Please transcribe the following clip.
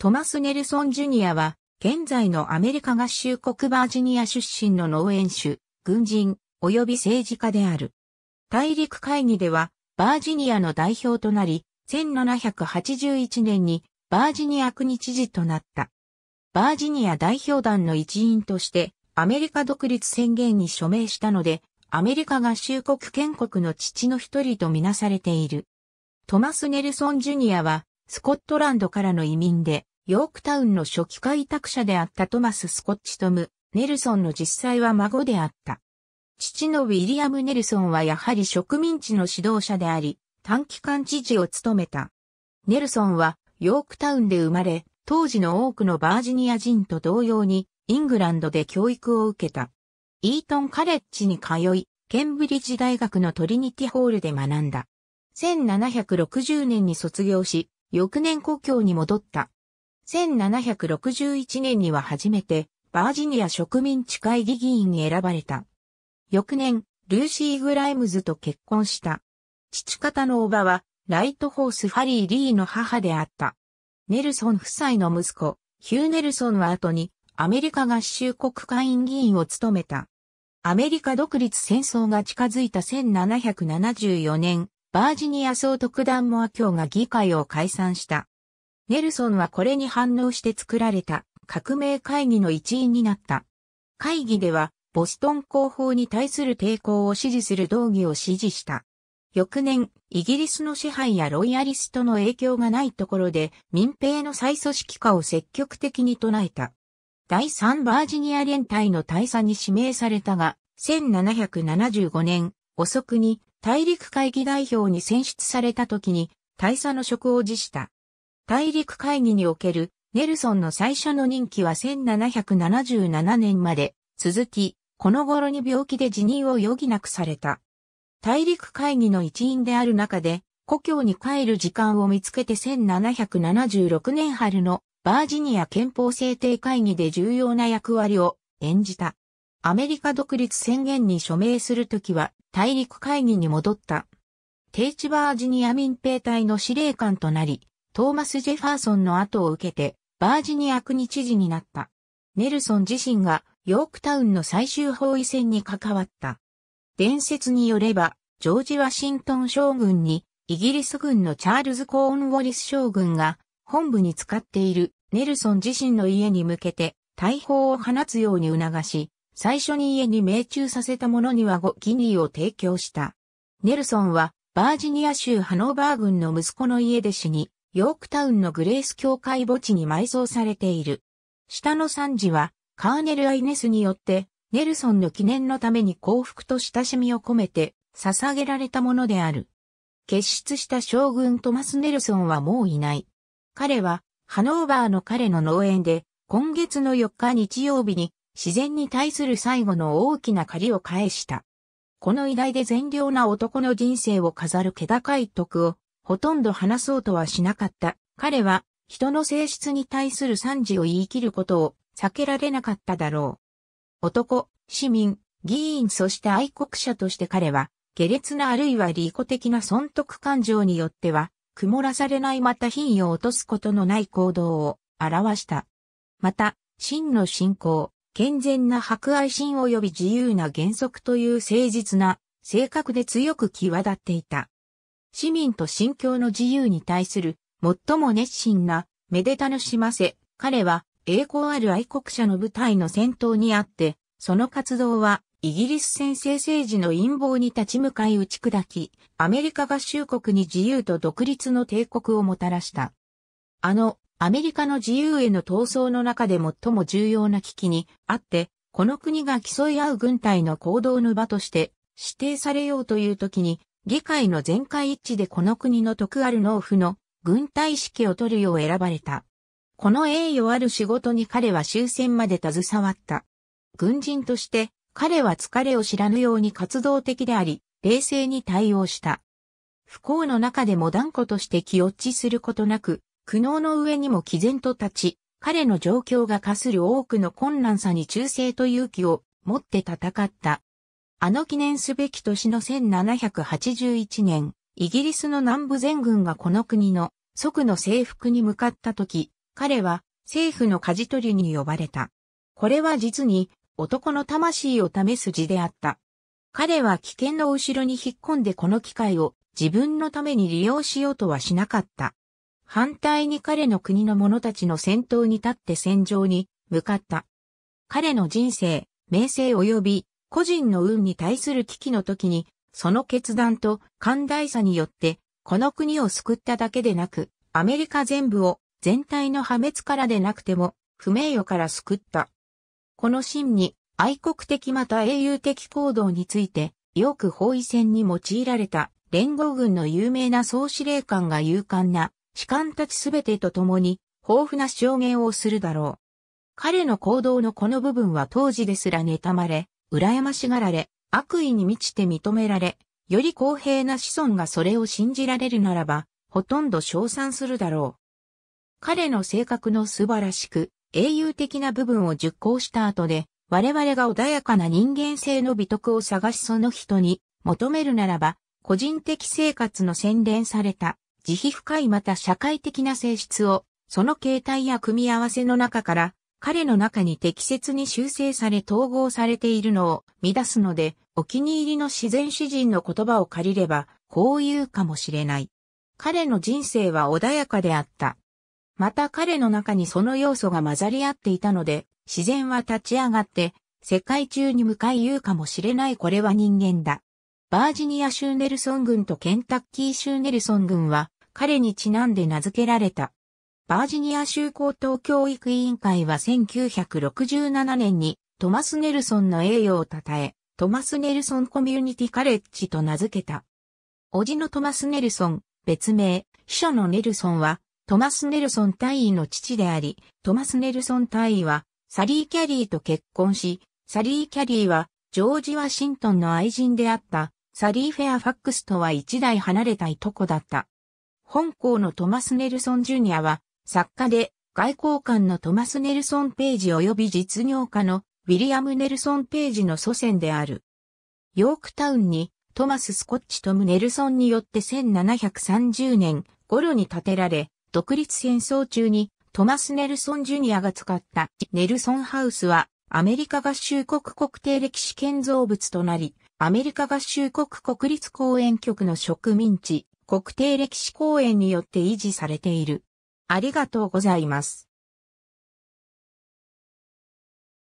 トマス・ネルソン・ジュニアは、現在のアメリカ合衆国バージニア出身の農園主、軍人、及び政治家である。大陸会議では、バージニアの代表となり、1781年にバージニア国知事となった。バージニア代表団の一員として、アメリカ独立宣言に署名したので、アメリカ合衆国建国の父の一人とみなされている。トマス・ネルソン・ジュニアは、スコットランドからの移民で、ヨークタウンの初期開拓者であったトマス・スコッチ・トム、ネルソンの実際は孫であった。父のウィリアム・ネルソンはやはり植民地の指導者であり、短期間知事を務めた。ネルソンはヨークタウンで生まれ、当時の多くのバージニア人と同様に、イングランドで教育を受けた。イートンカレッジに通い、ケンブリッジ大学のトリニティホールで学んだ。1760年に卒業し、翌年故郷に戻った。1761年には初めて、バージニア植民地会議議員に選ばれた。翌年、ルーシー・グライムズと結婚した。父方の叔母は、ライトホース・ファリー・リーの母であった。ネルソン夫妻の息子、ヒュー・ネルソンは後に、アメリカ合衆国会員議員を務めた。アメリカ独立戦争が近づいた1774年、バージニア総督団モア教が議会を解散した。ネルソンはこれに反応して作られた革命会議の一員になった。会議では、ボストン広法に対する抵抗を支持する道義を支持した。翌年、イギリスの支配やロイヤリストの影響がないところで民兵の再組織化を積極的に唱えた。第3バージニア連隊の大佐に指名されたが、1775年遅くに大陸会議代表に選出された時に大佐の職を辞した。大陸会議におけるネルソンの最初の任期は1777年まで続き、この頃に病気で辞任を余儀なくされた。大陸会議の一員である中で、故郷に帰る時間を見つけて1776年春のバージニア憲法制定会議で重要な役割を演じた。アメリカ独立宣言に署名するときは大陸会議に戻った。定置バージニア民兵隊の司令官となり、トーマス・ジェファーソンの後を受けて、バージニア区知事になった。ネルソン自身がヨークタウンの最終包囲戦に関わった。伝説によれば、ジョージ・ワシントン将軍に、イギリス軍のチャールズ・コーン・ウォリス将軍が、本部に使っているネルソン自身の家に向けて、大砲を放つように促し、最初に家に命中させた者には5ギニーを提供した。ネルソンは、バージニア州ハノーバー軍の息子の家で死に、ヨークタウンのグレース教会墓地に埋葬されている。下の惨事は、カーネル・アイネスによって、ネルソンの記念のために幸福と親しみを込めて、捧げられたものである。結出した将軍トマス・ネルソンはもういない。彼は、ハノーバーの彼の農園で、今月の4日日曜日に、自然に対する最後の大きな借りを返した。この偉大で善良な男の人生を飾る気高い徳をほとんど話そうとはしなかった。彼は、人の性質に対する惨事を言い切ることを避けられなかっただろう。男、市民、議員そして愛国者として彼は、下劣なあるいは利己的な損得感情によっては、曇らされないまた品位を落とすことのない行動を表した。また、真の信仰、健全な博愛心及び自由な原則という誠実な性格で強く際立っていた。市民と信教の自由に対する最も熱心なめでたぬしませ、彼は栄光ある愛国者の部隊の先頭にあって、その活動はイギリス先制政治の陰謀に立ち向かい打ち砕き、アメリカ合衆国に自由と独立の帝国をもたらした。あの、アメリカの自由への闘争の中で最も重要な危機にあって、この国が競い合う軍隊の行動の場として指定されようという時に、議会の全会一致でこの国の徳ある農夫の軍隊指揮を取るよう選ばれた。この栄誉ある仕事に彼は終戦まで携わった。軍人として彼は疲れを知らぬように活動的であり、冷静に対応した。不幸の中でも断固として気落ちすることなく、苦悩の上にも毅然と立ち、彼の状況が課する多くの困難さに忠誠と勇気を持って戦った。あの記念すべき年の1781年、イギリスの南部全軍がこの国の即の征服に向かった時、彼は政府の舵取りに呼ばれた。これは実に男の魂を試す字であった。彼は危険の後ろに引っ込んでこの機会を自分のために利用しようとはしなかった。反対に彼の国の者たちの先頭に立って戦場に向かった。彼の人生、名声及び個人の運に対する危機の時に、その決断と寛大さによって、この国を救っただけでなく、アメリカ全部を全体の破滅からでなくても、不名誉から救った。この真に、愛国的また英雄的行動について、よく包囲戦に用いられた連合軍の有名な総司令官が勇敢な士官たちすべてと共に豊富な証言をするだろう。彼の行動のこの部分は当時ですら妬まれ、羨ましがられ、悪意に満ちて認められ、より公平な子孫がそれを信じられるならば、ほとんど称賛するだろう。彼の性格の素晴らしく、英雄的な部分を熟考した後で、我々が穏やかな人間性の美徳を探しその人に求めるならば、個人的生活の洗練された、慈悲深いまた社会的な性質を、その形態や組み合わせの中から彼の中に適切に修正され統合されているのを乱すので、お気に入りの自然詩人の言葉を借りれば、こう言うかもしれない。彼の人生は穏やかであった。また彼の中にその要素が混ざり合っていたので、自然は立ち上がって、世界中に向かい言うかもしれないこれは人間だ。バージニア州ネルソン軍とケンタッキー州ネルソン軍は、彼にちなんで名付けられた。バージニア州高等教育委員会は1967年にトマス・ネルソンの栄誉を称え、トマス・ネルソンコミュニティカレッジと名付けた。叔父のトマス・ネルソン、別名、秘書のネルソンは、トマス・ネルソン大尉の父であり、トマス・ネルソン大尉は、サリー・キャリーと結婚し、サリー・キャリーは、ジョージ・ワシントンの愛人であった、サリー・フェアファックスとは一代離れたいとこだった。本校のトマス・ネルソン・ジュニアは、作家で外交官のトマス・ネルソン・ページ及び実業家のウィリアム・ネルソン・ページの祖先である。ヨークタウンにトマス・スコッチ・トム・ネルソンによって1730年頃に建てられ、独立戦争中にトマス・ネルソン・ジュニアが使ったネルソン・ハウスはアメリカ合衆国国定歴史建造物となり、アメリカ合衆国国立公園局の植民地、国定歴史公園によって維持されている。ありがとうございます。